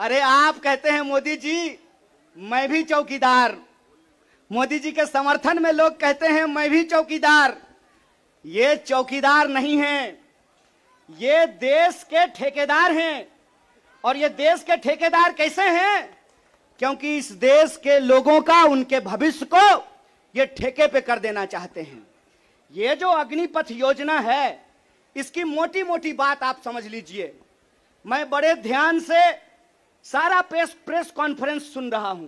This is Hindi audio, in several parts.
अरे आप कहते हैं मोदी जी मैं भी चौकीदार मोदी जी के समर्थन में लोग कहते हैं मैं भी चौकीदार ये चौकीदार नहीं है ये देश के ठेकेदार हैं और ये देश के ठेकेदार कैसे हैं क्योंकि इस देश के लोगों का उनके भविष्य को ये ठेके पे कर देना चाहते हैं ये जो अग्निपथ योजना है इसकी मोटी मोटी बात आप समझ लीजिए मैं बड़े ध्यान से सारा प्रेस प्रेस कॉन्फ्रेंस सुन रहा हूं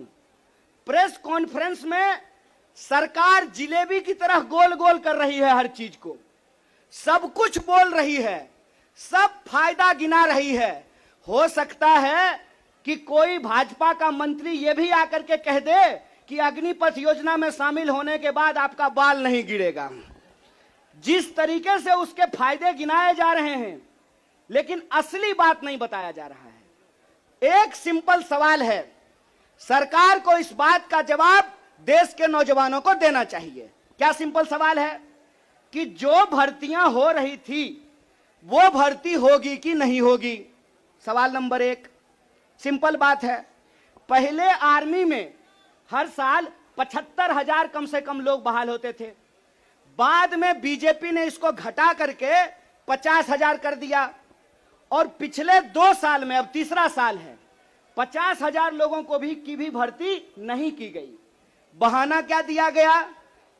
प्रेस कॉन्फ्रेंस में सरकार जिलेबी की तरह गोल गोल कर रही है हर चीज को सब कुछ बोल रही है सब फायदा गिना रही है हो सकता है कि कोई भाजपा का मंत्री यह भी आकर के कह दे कि अग्निपथ योजना में शामिल होने के बाद आपका बाल नहीं गिरेगा जिस तरीके से उसके फायदे गिनाए जा रहे हैं लेकिन असली बात नहीं बताया जा रहा है एक सिंपल सवाल है सरकार को इस बात का जवाब देश के नौजवानों को देना चाहिए क्या सिंपल सवाल है कि जो भर्तियां हो रही थी वो भर्ती होगी कि नहीं होगी सवाल नंबर एक सिंपल बात है पहले आर्मी में हर साल पचहत्तर हजार कम से कम लोग बहाल होते थे बाद में बीजेपी ने इसको घटा करके पचास हजार कर दिया और पिछले दो साल में अब तीसरा साल है पचास हजार लोगों को भी की भी भर्ती नहीं की गई बहाना क्या दिया गया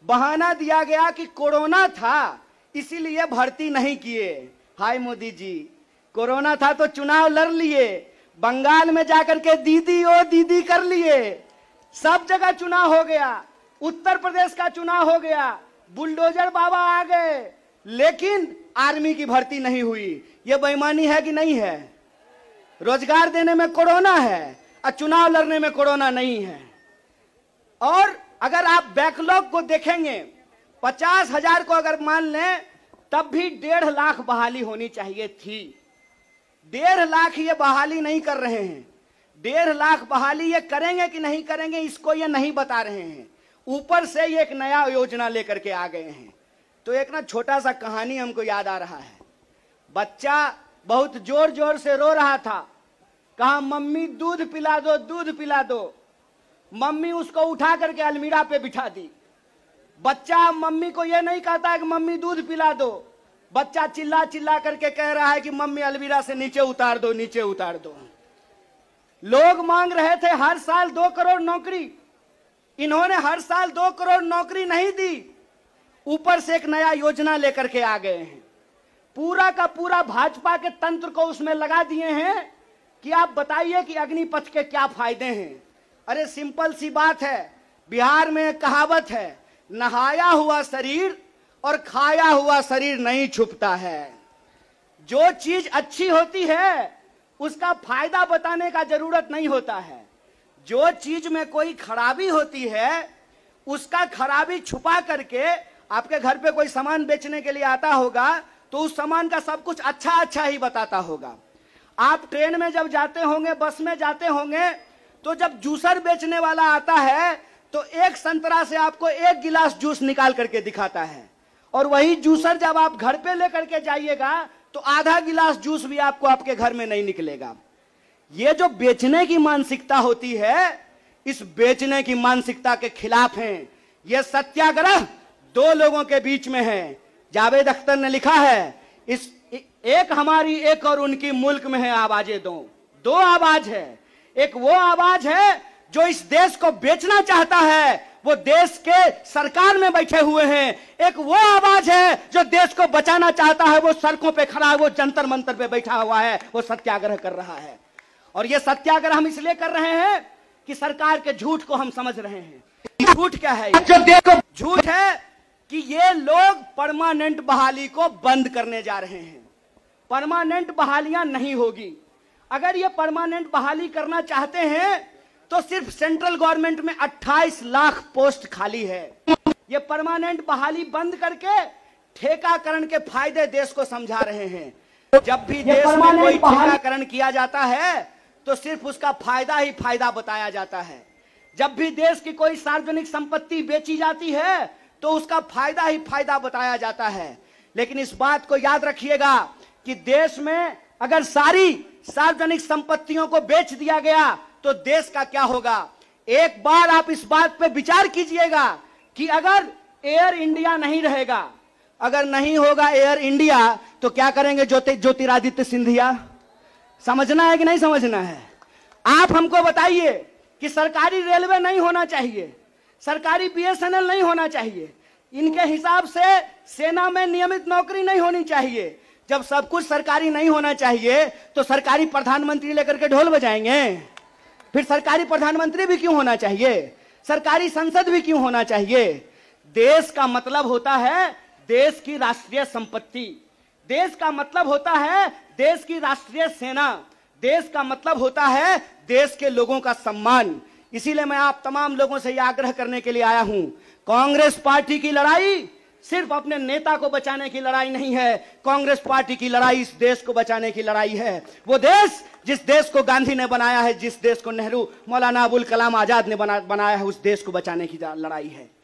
बहाना दिया गया कि कोरोना था इसीलिए भर्ती नहीं किए हाय मोदी जी कोरोना था तो चुनाव लड़ लिए बंगाल में जाकर के दीदी ओ दीदी कर लिए सब जगह चुनाव हो गया उत्तर प्रदेश का चुनाव हो गया बुलडोजर बाबा आ गए लेकिन आर्मी की भर्ती नहीं हुई ये बेईमानी है कि नहीं है रोजगार देने में कोरोना है और चुनाव लड़ने में कोरोना नहीं है और अगर आप बैकलॉग को देखेंगे पचास हजार को अगर मान लें तब भी डेढ़ लाख बहाली होनी चाहिए थी डेढ़ लाख ये बहाली नहीं कर रहे हैं डेढ़ लाख बहाली ये करेंगे कि नहीं करेंगे इसको ये नहीं बता रहे हैं ऊपर से ये एक नया योजना लेकर के आ गए हैं तो एक ना छोटा सा कहानी हमको याद आ रहा है बच्चा बहुत जोर जोर से रो रहा था कहा मम्मी दूध पिला दो दूध पिला दो मम्मी उसको उठा करके अलमीरा पे बिठा दी बच्चा मम्मी को यह नहीं कहता कि मम्मी दूध पिला दो बच्चा चिल्ला चिल्ला करके कह रहा है कि मम्मी अलमीरा से नीचे उतार दो नीचे उतार दो लोग मांग रहे थे हर साल दो करोड़ नौकरी इन्होंने हर साल दो करोड़ नौकरी नहीं दी ऊपर से एक नया योजना लेकर के आ गए हैं पूरा का पूरा भाजपा के तंत्र को उसमें लगा दिए हैं कि आप बताइए कि अग्निपथ के क्या फायदे हैं अरे सिंपल सी बात है बिहार में कहावत है नहाया हुआ शरीर और खाया हुआ शरीर नहीं छुपता है जो चीज अच्छी होती है उसका फायदा बताने का जरूरत नहीं होता है जो चीज में कोई खराबी होती है उसका खराबी छुपा करके आपके घर पे कोई सामान बेचने के लिए आता होगा तो उस सामान का सब कुछ अच्छा अच्छा ही बताता होगा आप ट्रेन में जब जाते होंगे बस में जाते होंगे तो जब जूसर बेचने वाला आता है तो एक संतरा से आपको एक गिलास जूस निकाल करके दिखाता है और वही जूसर जब आप घर पे लेकर के जाइएगा तो आधा गिलास जूस भी आपको आपके घर में नहीं निकलेगा ये जो बेचने की मानसिकता होती है इस बेचने की मानसिकता के खिलाफ है यह सत्याग्रह दो लोगों के बीच में है जावेद अख्तर ने लिखा है इस एक हमारी एक और उनकी मुल्क में है आवाजें दो दो आवाज है एक वो आवाज है जो इस देश को बेचना चाहता है वो देश के सरकार में बैठे हुए हैं एक वो आवाज है जो देश को बचाना चाहता है वो सड़कों पे खड़ा है वो जंतर मंतर पे बैठा हुआ है वो सत्याग्रह कर रहा है और ये सत्याग्रह हम इसलिए कर रहे हैं कि सरकार के झूठ को हम समझ रहे हैं झूठ क्या है झूठ है कि ये लोग परमानेंट बहाली को बंद करने जा रहे हैं परमानेंट बहालियां नहीं होगी अगर ये परमानेंट बहाली करना चाहते हैं तो सिर्फ सेंट्रल गवर्नमेंट में 28 लाख पोस्ट खाली है ये परमानेंट बहाली बंद करके ठेकाकरण के फायदे देश को समझा रहे हैं जब भी देश में कोई ठेकाकरण किया जाता है तो सिर्फ उसका फायदा ही फायदा बताया जाता है जब भी देश की कोई सार्वजनिक संपत्ति बेची जाती है तो उसका फायदा ही फायदा बताया जाता है लेकिन इस बात को याद रखिएगा कि देश में अगर सारी सार्वजनिक संपत्तियों को बेच दिया गया तो देश का क्या होगा एक बार आप इस बात पर विचार कीजिएगा कि अगर एयर इंडिया नहीं रहेगा अगर नहीं होगा एयर इंडिया तो क्या करेंगे ज्योति ज्योतिरादित्य सिंधिया समझना है कि नहीं समझना है आप हमको बताइए कि सरकारी रेलवे नहीं होना चाहिए सरकारी बीएसएनएल नहीं होना चाहिए इनके हिसाब से सेना में नियमित नौकरी नहीं होनी चाहिए जब सब कुछ सरकारी नहीं होना चाहिए तो सरकारी प्रधानमंत्री लेकर के ढोल बजाएंगे फिर सरकारी प्रधानमंत्री भी क्यों होना चाहिए सरकारी संसद भी क्यों होना चाहिए देश का मतलब होता है देश की राष्ट्रीय संपत्ति देश का मतलब होता है देश की राष्ट्रीय सेना देश का मतलब होता है देश के लोगों का सम्मान इसीलिए मैं आप तमाम लोगों से यह आग्रह करने के लिए आया हूं कांग्रेस पार्टी की लड़ाई सिर्फ अपने नेता को बचाने की लड़ाई नहीं है कांग्रेस पार्टी की लड़ाई इस देश को बचाने की लड़ाई है वो देश जिस देश को गांधी ने बनाया है जिस देश को नेहरू मौलाना अबुल कलाम आजाद ने बना, बनाया है उस देश को बचाने की लड़ाई है